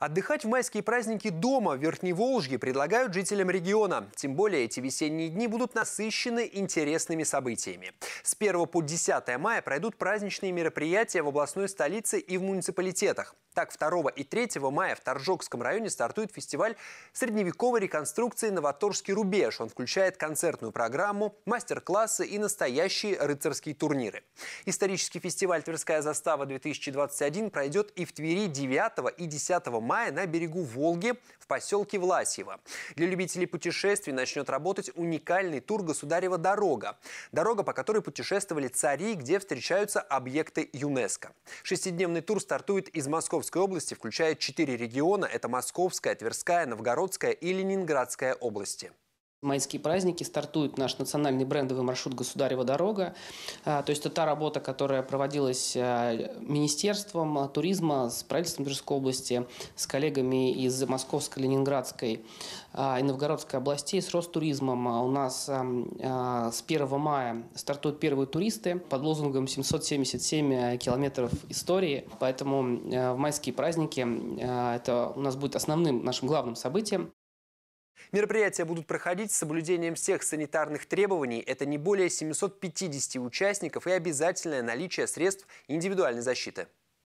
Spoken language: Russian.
Отдыхать в майские праздники дома в Верхней Волжье предлагают жителям региона. Тем более эти весенние дни будут насыщены интересными событиями. С 1 по 10 мая пройдут праздничные мероприятия в областной столице и в муниципалитетах. Так, 2 и 3 мая в Торжокском районе стартует фестиваль средневековой реконструкции «Новаторский рубеж». Он включает концертную программу, мастер-классы и настоящие рыцарские турниры. Исторический фестиваль «Тверская застава-2021» пройдет и в Твери 9 и 10 мая на берегу Волги в поселке Власьево. Для любителей путешествий начнет работать уникальный тур «Государева дорога». Дорога, по которой путешествовали цари, где встречаются объекты ЮНЕСКО. Шестидневный тур стартует из Московского Московской области включает четыре региона – это Московская, Тверская, Новгородская и Ленинградская области майские праздники стартует наш национальный брендовый маршрут «Государева дорога». А, то есть это та работа, которая проводилась а, Министерством а, туризма, с правительством Тверской области, с коллегами из Московской, Ленинградской и Новгородской областей, с Ростуризмом. У нас с 1 мая стартуют первые туристы под лозунгом «777 э, километров истории». Поэтому э, в майские праздники э, это у нас будет основным нашим главным событием. Мероприятия будут проходить с соблюдением всех санитарных требований. Это не более 750 участников и обязательное наличие средств индивидуальной защиты.